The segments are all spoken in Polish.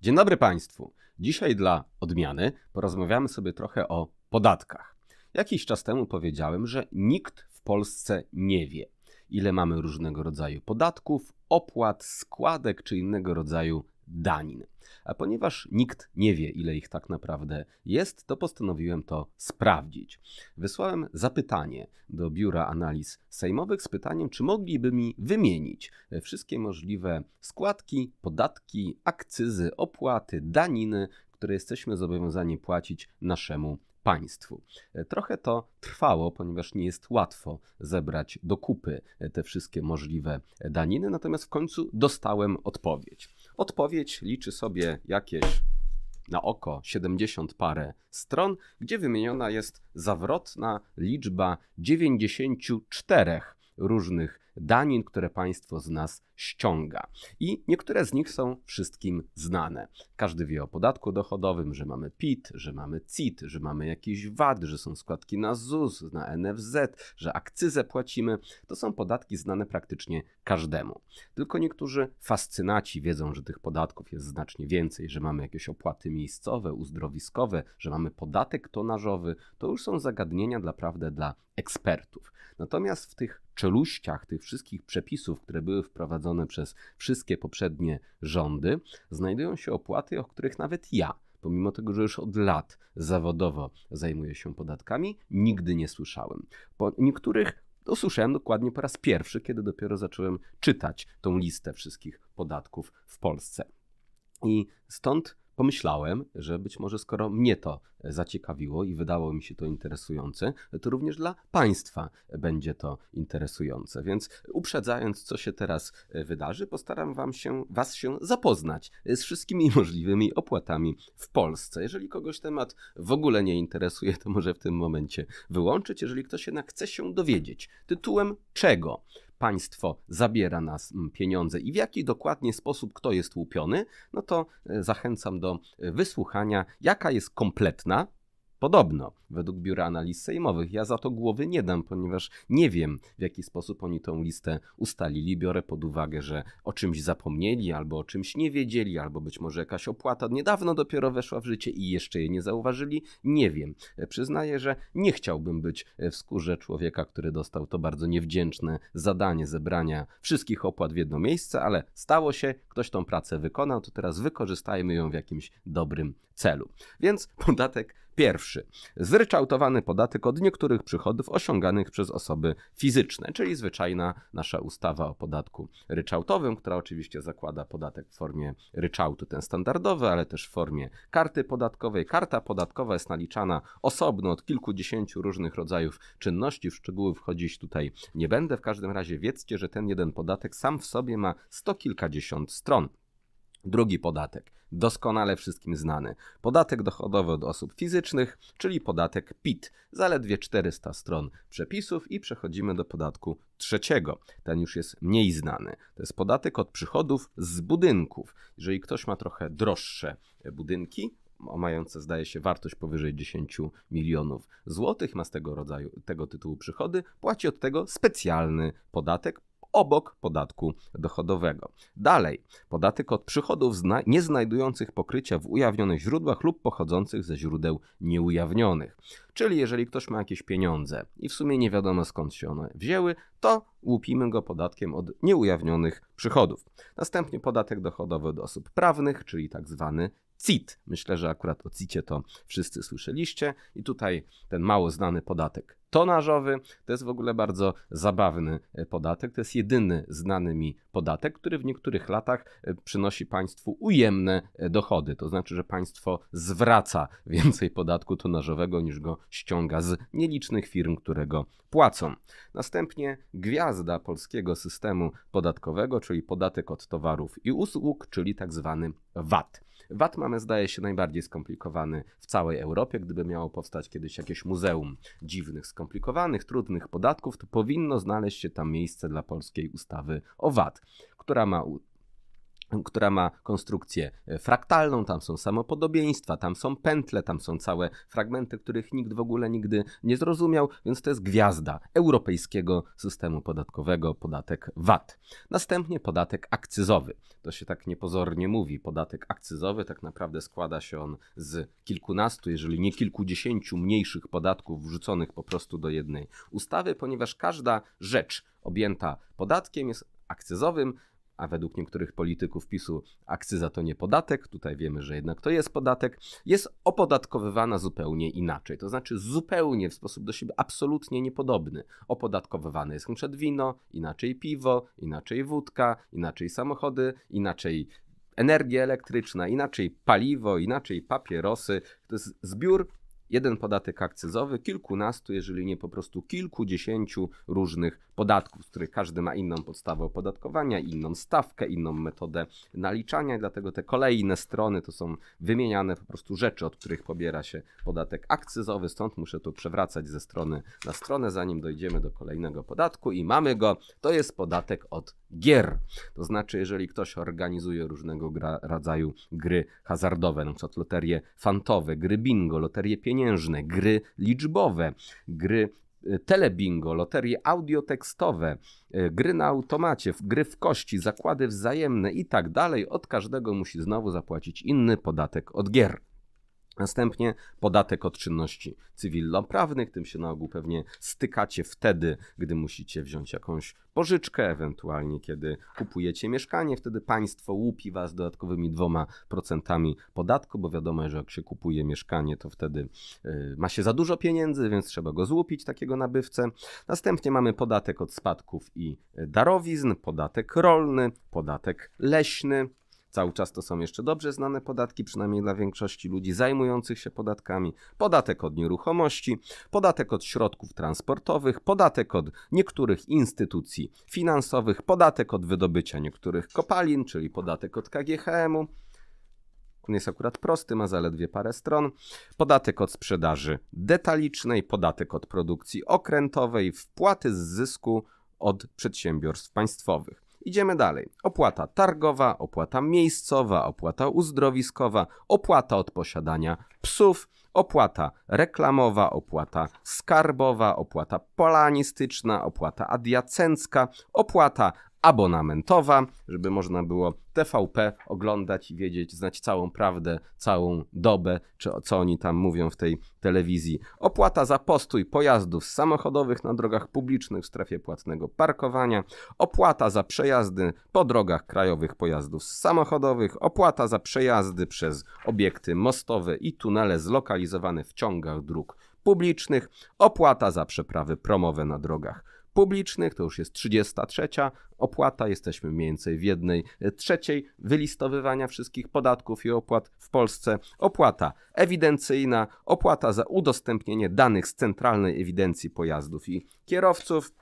Dzień dobry Państwu. Dzisiaj dla odmiany porozmawiamy sobie trochę o podatkach. Jakiś czas temu powiedziałem, że nikt w Polsce nie wie, ile mamy różnego rodzaju podatków, opłat, składek czy innego rodzaju danin. A ponieważ nikt nie wie, ile ich tak naprawdę jest, to postanowiłem to sprawdzić. Wysłałem zapytanie do Biura Analiz Sejmowych z pytaniem, czy mogliby mi wymienić e, wszystkie możliwe składki, podatki, akcyzy, opłaty, daniny, które jesteśmy zobowiązani płacić naszemu państwu. E, trochę to trwało, ponieważ nie jest łatwo zebrać do kupy e, te wszystkie możliwe daniny, natomiast w końcu dostałem odpowiedź. Odpowiedź liczy sobie jakieś na oko 70 parę stron, gdzie wymieniona jest zawrotna liczba 94 różnych danin, które państwo z nas ściąga. I niektóre z nich są wszystkim znane. Każdy wie o podatku dochodowym, że mamy PIT, że mamy CIT, że mamy jakieś VAT, że są składki na ZUS, na NFZ, że akcyzę płacimy. To są podatki znane praktycznie każdemu. Tylko niektórzy fascynaci wiedzą, że tych podatków jest znacznie więcej, że mamy jakieś opłaty miejscowe, uzdrowiskowe, że mamy podatek tonażowy. To już są zagadnienia naprawdę dla ekspertów. Natomiast w tych czeluściach tych wszystkich przepisów, które były wprowadzone przez wszystkie poprzednie rządy, znajdują się opłaty, o których nawet ja, pomimo tego, że już od lat zawodowo zajmuję się podatkami, nigdy nie słyszałem. Po niektórych usłyszałem no, dokładnie po raz pierwszy, kiedy dopiero zacząłem czytać tą listę wszystkich podatków w Polsce. I stąd pomyślałem, że być może skoro mnie to e, zaciekawiło i wydało mi się to interesujące, to również dla Państwa będzie to interesujące. Więc uprzedzając, co się teraz e, wydarzy, postaram wam się, Was się zapoznać e, z wszystkimi możliwymi opłatami w Polsce. Jeżeli kogoś temat w ogóle nie interesuje, to może w tym momencie wyłączyć. Jeżeli ktoś jednak chce się dowiedzieć, tytułem czego? państwo zabiera nas mm, pieniądze i w jaki dokładnie sposób kto jest łupiony, no to e, zachęcam do e, wysłuchania, jaka jest kompletna Podobno, według Biura Analiz Sejmowych. Ja za to głowy nie dam, ponieważ nie wiem, w jaki sposób oni tą listę ustalili. Biorę pod uwagę, że o czymś zapomnieli, albo o czymś nie wiedzieli, albo być może jakaś opłata niedawno dopiero weszła w życie i jeszcze jej nie zauważyli. Nie wiem. Przyznaję, że nie chciałbym być w skórze człowieka, który dostał to bardzo niewdzięczne zadanie zebrania wszystkich opłat w jedno miejsce, ale stało się, ktoś tą pracę wykonał, to teraz wykorzystajmy ją w jakimś dobrym celu. Więc podatek Pierwszy. Zryczałtowany podatek od niektórych przychodów osiąganych przez osoby fizyczne, czyli zwyczajna nasza ustawa o podatku ryczałtowym, która oczywiście zakłada podatek w formie ryczałtu, ten standardowy, ale też w formie karty podatkowej. Karta podatkowa jest naliczana osobno od kilkudziesięciu różnych rodzajów czynności. W szczegóły wchodzić tutaj nie będę. W każdym razie wiedzcie, że ten jeden podatek sam w sobie ma sto kilkadziesiąt stron. Drugi podatek, doskonale wszystkim znany, podatek dochodowy od osób fizycznych, czyli podatek PIT. Zaledwie 400 stron przepisów i przechodzimy do podatku trzeciego. Ten już jest mniej znany. To jest podatek od przychodów z budynków. Jeżeli ktoś ma trochę droższe e, budynki, mające, zdaje się, wartość powyżej 10 milionów złotych, ma z tego rodzaju, tego tytułu przychody, płaci od tego specjalny podatek, obok podatku dochodowego. Dalej, podatek od przychodów zna nie znajdujących pokrycia w ujawnionych źródłach lub pochodzących ze źródeł nieujawnionych. Czyli jeżeli ktoś ma jakieś pieniądze i w sumie nie wiadomo skąd się one wzięły, to łupimy go podatkiem od nieujawnionych przychodów. Następnie podatek dochodowy od osób prawnych, czyli tak zwany CIT. Myślę, że akurat o CIT-ie to wszyscy słyszeliście. I tutaj ten mało znany podatek tonażowy. To jest w ogóle bardzo zabawny e, podatek. To jest jedyny znany mi podatek, który w niektórych latach e, przynosi państwu ujemne e, dochody. To znaczy, że państwo zwraca więcej podatku tonażowego niż go ściąga z nielicznych firm, które go płacą. Następnie gwiazda polskiego systemu podatkowego, czyli podatek od towarów i usług, czyli tak zwany VAT. VAT mamy, zdaje się, najbardziej skomplikowany w całej Europie. Gdyby miało powstać kiedyś jakieś muzeum dziwnych, skomplikowanych, trudnych podatków, to powinno znaleźć się tam miejsce dla polskiej ustawy o VAT, która ma która ma konstrukcję e, fraktalną, tam są samopodobieństwa, tam są pętle, tam są całe fragmenty, których nikt w ogóle nigdy nie zrozumiał, więc to jest gwiazda europejskiego systemu podatkowego, podatek VAT. Następnie podatek akcyzowy. To się tak niepozornie mówi. Podatek akcyzowy tak naprawdę składa się on z kilkunastu, jeżeli nie kilkudziesięciu mniejszych podatków wrzuconych po prostu do jednej ustawy, ponieważ każda rzecz objęta podatkiem jest akcyzowym, a według niektórych polityków PiSu akcyza to nie podatek, tutaj wiemy, że jednak to jest podatek, jest opodatkowywana zupełnie inaczej. To znaczy zupełnie w sposób do siebie absolutnie niepodobny. Opodatkowywane jest np. wino, inaczej piwo, inaczej wódka, inaczej samochody, inaczej energia elektryczna, inaczej paliwo, inaczej papierosy. To jest zbiór jeden podatek akcyzowy, kilkunastu, jeżeli nie po prostu kilkudziesięciu różnych podatków, z których każdy ma inną podstawę opodatkowania, inną stawkę, inną metodę naliczania, dlatego te kolejne strony to są wymieniane po prostu rzeczy, od których pobiera się podatek akcyzowy, stąd muszę tu przewracać ze strony na stronę, zanim dojdziemy do kolejnego podatku i mamy go, to jest podatek od gier. To znaczy, jeżeli ktoś organizuje różnego gra, rodzaju gry hazardowe, na przykład loterie fantowe, gry bingo, loterie pieniężne, gry liczbowe, gry y, telebingo, loterie audiotekstowe, y, gry na automacie, gry w kości, zakłady wzajemne i tak dalej, od każdego musi znowu zapłacić inny podatek od gier. Następnie podatek od czynności cywilnoprawnych, tym się na ogół pewnie stykacie wtedy, gdy musicie wziąć jakąś pożyczkę, ewentualnie kiedy kupujecie mieszkanie, wtedy państwo łupi was dodatkowymi dwoma procentami podatku, bo wiadomo, że jak się kupuje mieszkanie, to wtedy yy, ma się za dużo pieniędzy, więc trzeba go złupić, takiego nabywcę. Następnie mamy podatek od spadków i darowizn, podatek rolny, podatek leśny Cały czas to są jeszcze dobrze znane podatki, przynajmniej dla większości ludzi zajmujących się podatkami. Podatek od nieruchomości, podatek od środków transportowych, podatek od niektórych instytucji finansowych, podatek od wydobycia niektórych kopalin, czyli podatek od KGHM-u. On jest akurat prosty, ma zaledwie parę stron. Podatek od sprzedaży detalicznej, podatek od produkcji okrętowej, wpłaty z zysku od przedsiębiorstw państwowych. Idziemy dalej. Opłata targowa, opłata miejscowa, opłata uzdrowiskowa, opłata od posiadania psów, opłata reklamowa, opłata skarbowa, opłata polanistyczna, opłata adiacencka, opłata abonamentowa, żeby można było TVP oglądać i wiedzieć, znać całą prawdę, całą dobę, czy co oni tam mówią w tej telewizji. Opłata za postój pojazdów samochodowych na drogach publicznych w strefie płatnego parkowania, opłata za przejazdy po drogach krajowych pojazdów samochodowych, opłata za przejazdy przez obiekty mostowe i tunele zlokalizowane w ciągach dróg publicznych, opłata za przeprawy promowe na drogach publicznych, to już jest 33 opłata, jesteśmy mniej więcej w jednej e, trzeciej wylistowywania wszystkich podatków i opłat w Polsce. Opłata ewidencyjna, opłata za udostępnienie danych z centralnej ewidencji pojazdów i kierowców.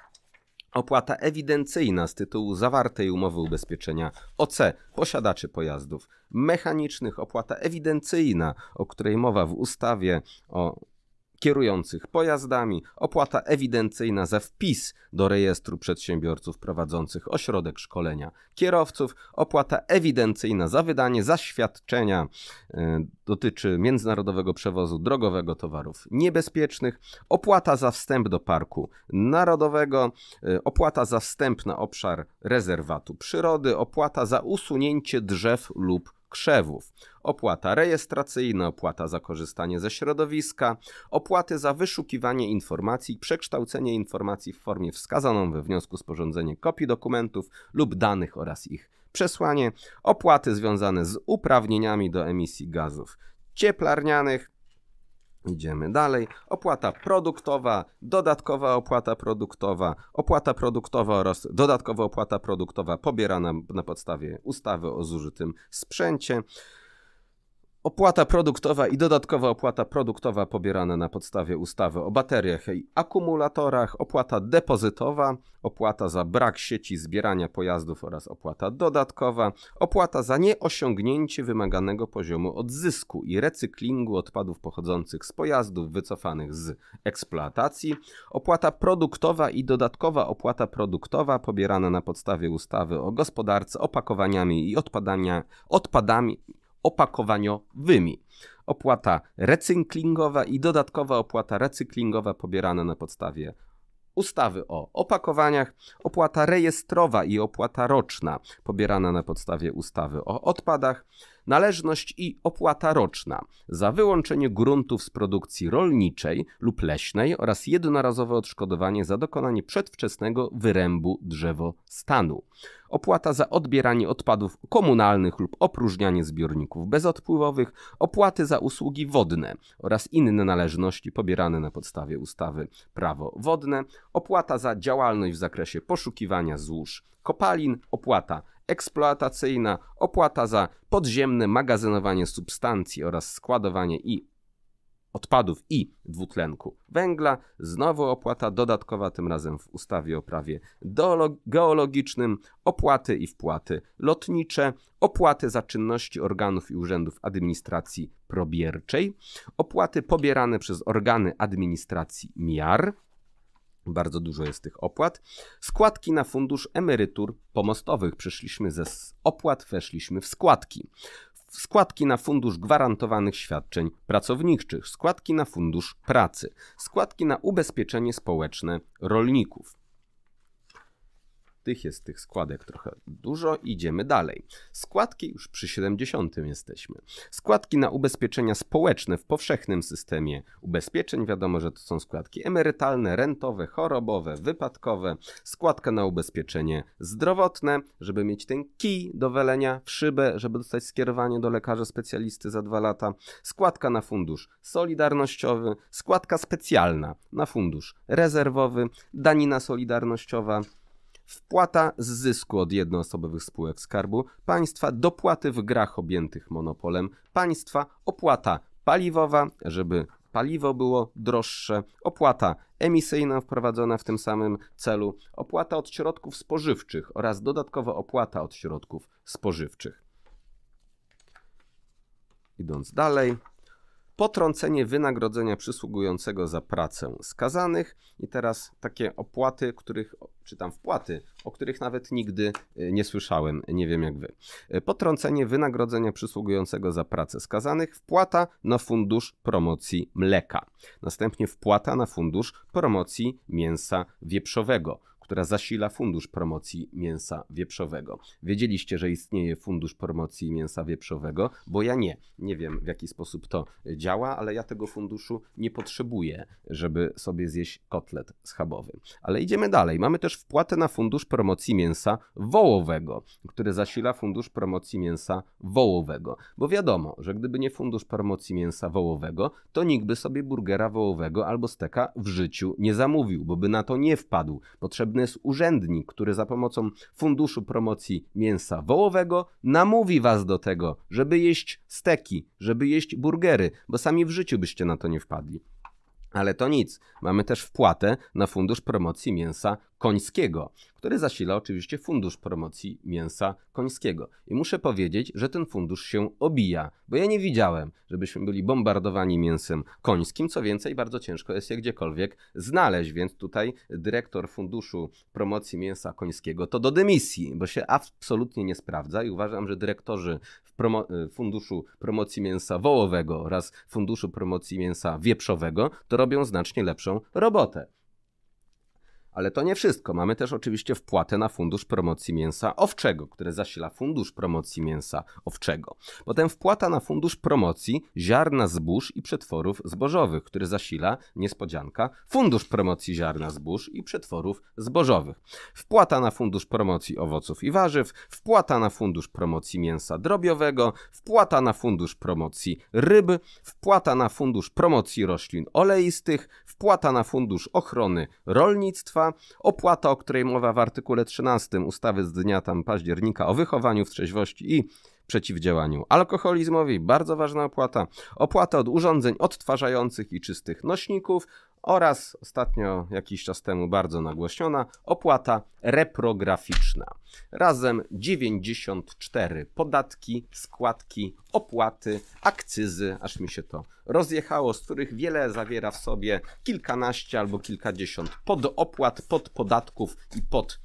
Opłata ewidencyjna z tytułu zawartej umowy ubezpieczenia OC posiadaczy pojazdów mechanicznych, opłata ewidencyjna, o której mowa w ustawie o kierujących pojazdami, opłata ewidencyjna za wpis do rejestru przedsiębiorców prowadzących ośrodek szkolenia kierowców, opłata ewidencyjna za wydanie zaświadczenia e, dotyczy międzynarodowego przewozu drogowego towarów niebezpiecznych, opłata za wstęp do parku narodowego, e, opłata za wstęp na obszar rezerwatu przyrody, opłata za usunięcie drzew lub krzewów, opłata rejestracyjna, opłata za korzystanie ze środowiska, opłaty za wyszukiwanie informacji, przekształcenie informacji w formie wskazaną we wniosku sporządzenie kopii dokumentów lub danych oraz ich przesłanie, opłaty związane z uprawnieniami do emisji gazów cieplarnianych, Idziemy dalej. Opłata produktowa, dodatkowa opłata produktowa, opłata produktowa oraz dodatkowa opłata produktowa pobierana na podstawie ustawy o zużytym sprzęcie opłata produktowa i dodatkowa opłata produktowa pobierana na podstawie ustawy o bateriach i akumulatorach, opłata depozytowa, opłata za brak sieci zbierania pojazdów oraz opłata dodatkowa, opłata za nieosiągnięcie wymaganego poziomu odzysku i recyklingu odpadów pochodzących z pojazdów wycofanych z eksploatacji, opłata produktowa i dodatkowa opłata produktowa pobierana na podstawie ustawy o gospodarce opakowaniami i odpadania, odpadami opakowaniowymi. Opłata recyklingowa i dodatkowa opłata recyklingowa pobierana na podstawie ustawy o opakowaniach, opłata rejestrowa i opłata roczna pobierana na podstawie ustawy o odpadach, należność i opłata roczna za wyłączenie gruntów z produkcji rolniczej lub leśnej oraz jednorazowe odszkodowanie za dokonanie przedwczesnego wyrębu drzewostanu. Opłata za odbieranie odpadów komunalnych lub opróżnianie zbiorników bezodpływowych, opłaty za usługi wodne oraz inne należności pobierane na podstawie ustawy Prawo wodne, opłata za działalność w zakresie poszukiwania złóż kopalin, opłata eksploatacyjna, opłata za podziemne magazynowanie substancji oraz składowanie i odpadów i dwutlenku węgla. Znowu opłata dodatkowa, tym razem w ustawie o prawie geologicznym, opłaty i wpłaty lotnicze, opłaty za czynności organów i urzędów administracji probierczej, opłaty pobierane przez organy administracji miar, bardzo dużo jest tych opłat. Składki na fundusz emerytur pomostowych. Przeszliśmy ze opłat, weszliśmy w składki. Składki na fundusz gwarantowanych świadczeń pracowniczych, składki na fundusz pracy, składki na ubezpieczenie społeczne rolników tych jest tych składek trochę dużo. Idziemy dalej. Składki już przy 70 jesteśmy. Składki na ubezpieczenia społeczne w powszechnym systemie ubezpieczeń. Wiadomo, że to są składki emerytalne, rentowe, chorobowe, wypadkowe. Składka na ubezpieczenie zdrowotne, żeby mieć ten kij do welenia w szybę, żeby dostać skierowanie do lekarza specjalisty za dwa lata. Składka na fundusz solidarnościowy, składka specjalna na fundusz rezerwowy, danina solidarnościowa wpłata z zysku od jednoosobowych spółek skarbu państwa, dopłaty w grach objętych monopolem państwa, opłata paliwowa, żeby paliwo było droższe, opłata emisyjna wprowadzona w tym samym celu, opłata od środków spożywczych oraz dodatkowo opłata od środków spożywczych. Idąc dalej, potrącenie wynagrodzenia przysługującego za pracę skazanych i teraz takie opłaty, których, czy tam wpłaty, o których nawet nigdy e, nie słyszałem, nie wiem jak wy. E, potrącenie wynagrodzenia przysługującego za pracę skazanych, wpłata na fundusz promocji mleka. Następnie wpłata na fundusz promocji mięsa wieprzowego która zasila Fundusz Promocji Mięsa Wieprzowego. Wiedzieliście, że istnieje Fundusz Promocji Mięsa Wieprzowego, bo ja nie. Nie wiem, w jaki sposób to działa, ale ja tego funduszu nie potrzebuję, żeby sobie zjeść kotlet schabowy. Ale idziemy dalej. Mamy też wpłatę na Fundusz Promocji Mięsa Wołowego, który zasila Fundusz Promocji Mięsa Wołowego. Bo wiadomo, że gdyby nie Fundusz Promocji Mięsa Wołowego, to nikt by sobie burgera wołowego albo steka w życiu nie zamówił, bo by na to nie wpadł. Potrzebny biznes urzędnik, który za pomocą Funduszu Promocji Mięsa Wołowego namówi was do tego, żeby jeść steki, żeby jeść burgery, bo sami w życiu byście na to nie wpadli. Ale to nic. Mamy też wpłatę na Fundusz Promocji Mięsa Końskiego, który zasila oczywiście Fundusz Promocji Mięsa Końskiego. I muszę powiedzieć, że ten fundusz się obija, bo ja nie widziałem, żebyśmy byli bombardowani mięsem końskim. Co więcej, bardzo ciężko jest je gdziekolwiek znaleźć, więc tutaj dyrektor Funduszu Promocji Mięsa Końskiego to do dymisji, bo się absolutnie nie sprawdza i uważam, że dyrektorzy Promo e, Funduszu Promocji Mięsa Wołowego oraz Funduszu Promocji Mięsa Wieprzowego to robią znacznie lepszą robotę. Ale to nie wszystko. Mamy też oczywiście wpłatę na Fundusz Promocji Mięsa Owczego, które zasila Fundusz Promocji Mięsa Owczego. Potem wpłata na Fundusz Promocji Ziarna Zbóż i Przetworów Zbożowych, który zasila, niespodzianka, Fundusz Promocji Ziarna Zbóż i Przetworów Zbożowych. Wpłata na Fundusz Promocji Owoców i Warzyw, wpłata na Fundusz Promocji Mięsa Drobiowego, wpłata na Fundusz Promocji Ryb, wpłata na Fundusz Promocji Roślin Oleistych, wpłata na Fundusz Ochrony Rolnictwa, opłata, o której mowa w artykule 13 ustawy z dnia tam października o wychowaniu w trzeźwości i przeciwdziałaniu. Alkoholizmowi bardzo ważna opłata. Opłata od urządzeń odtwarzających i czystych nośników oraz ostatnio jakiś czas temu bardzo nagłośniona opłata reprograficzna. Razem 94 podatki, składki, opłaty, akcyzy, aż mi się to rozjechało, z których wiele zawiera w sobie kilkanaście albo kilkadziesiąt podopłat, podpodatków i pod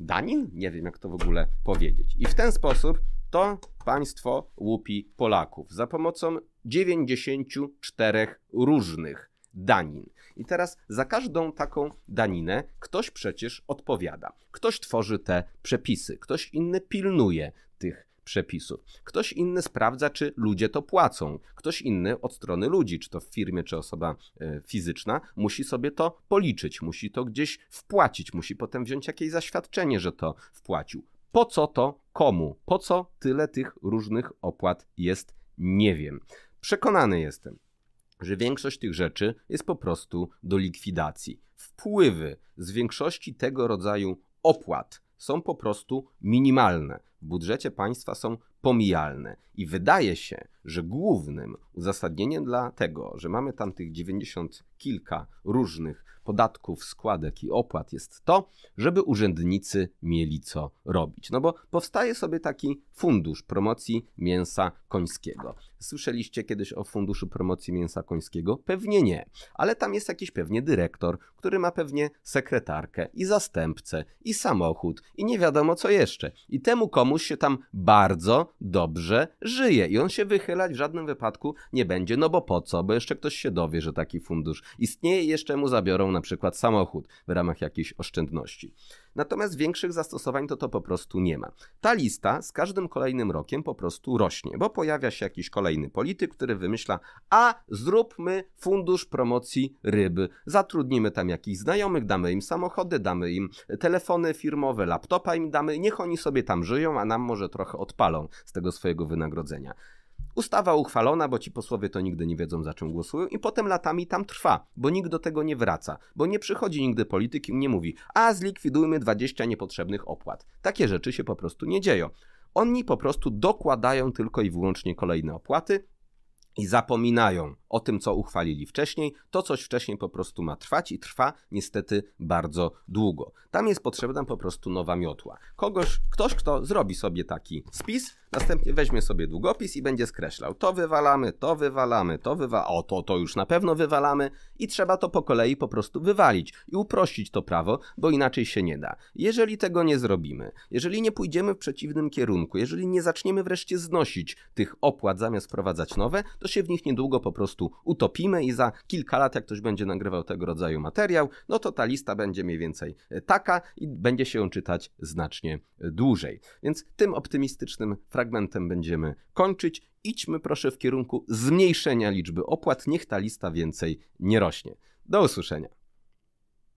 danin? Nie wiem, jak to w ogóle powiedzieć. I w ten sposób to państwo łupi Polaków za pomocą 94 różnych danin. I teraz za każdą taką daninę ktoś przecież odpowiada. Ktoś tworzy te przepisy, ktoś inny pilnuje tych przepisów. Ktoś inny sprawdza, czy ludzie to płacą. Ktoś inny od strony ludzi, czy to w firmie, czy osoba e, fizyczna, musi sobie to policzyć, musi to gdzieś wpłacić, musi potem wziąć jakieś zaświadczenie, że to wpłacił. Po co to komu? Po co tyle tych różnych opłat jest? Nie wiem. Przekonany jestem, że większość tych rzeczy jest po prostu do likwidacji. Wpływy z większości tego rodzaju opłat są po prostu minimalne. W budżecie państwa są pomijalne. I wydaje się, że głównym uzasadnieniem dla tego, że mamy tam tych 90 kilka różnych podatków, składek i opłat jest to, żeby urzędnicy mieli co robić. No bo powstaje sobie taki fundusz promocji mięsa końskiego. Słyszeliście kiedyś o Funduszu Promocji Mięsa Końskiego? Pewnie nie, ale tam jest jakiś pewnie dyrektor, który ma pewnie sekretarkę i zastępcę i samochód i nie wiadomo co jeszcze. I temu komuś się tam bardzo dobrze żyje i on się wychylać w żadnym wypadku nie będzie, no bo po co, bo jeszcze ktoś się dowie, że taki fundusz istnieje i jeszcze mu zabiorą na przykład samochód w ramach jakiejś oszczędności. Natomiast większych zastosowań to to po prostu nie ma. Ta lista z każdym kolejnym rokiem po prostu rośnie, bo pojawia się jakiś kolejny polityk, który wymyśla, a zróbmy fundusz promocji ryby. Zatrudnimy tam jakichś znajomych, damy im samochody, damy im telefony firmowe, laptopa im damy, niech oni sobie tam żyją, a nam może trochę odpalą z tego swojego wynagrodzenia. Ustawa uchwalona, bo ci posłowie to nigdy nie wiedzą, za czym głosują, i potem latami tam trwa, bo nikt do tego nie wraca, bo nie przychodzi nigdy polityk i nie mówi, a zlikwidujmy 20 niepotrzebnych opłat. Takie rzeczy się po prostu nie dzieją. Oni po prostu dokładają tylko i wyłącznie kolejne opłaty, i zapominają o tym, co uchwalili wcześniej, to coś wcześniej po prostu ma trwać i trwa niestety bardzo długo. Tam jest potrzebna po prostu nowa miotła. Kogoś, ktoś, kto zrobi sobie taki spis, następnie weźmie sobie długopis i będzie skreślał. To wywalamy, to wywalamy, to wywalamy, o to, to już na pewno wywalamy i trzeba to po kolei po prostu wywalić i uprościć to prawo, bo inaczej się nie da. Jeżeli tego nie zrobimy, jeżeli nie pójdziemy w przeciwnym kierunku, jeżeli nie zaczniemy wreszcie znosić tych opłat zamiast wprowadzać nowe, to się w nich niedługo po prostu utopimy i za kilka lat, jak ktoś będzie nagrywał tego rodzaju materiał, no to ta lista będzie mniej więcej e, taka i będzie się ją czytać znacznie e, dłużej. Więc tym optymistycznym fragmentem będziemy kończyć. Idźmy proszę w kierunku zmniejszenia liczby opłat, niech ta lista więcej nie rośnie. Do usłyszenia.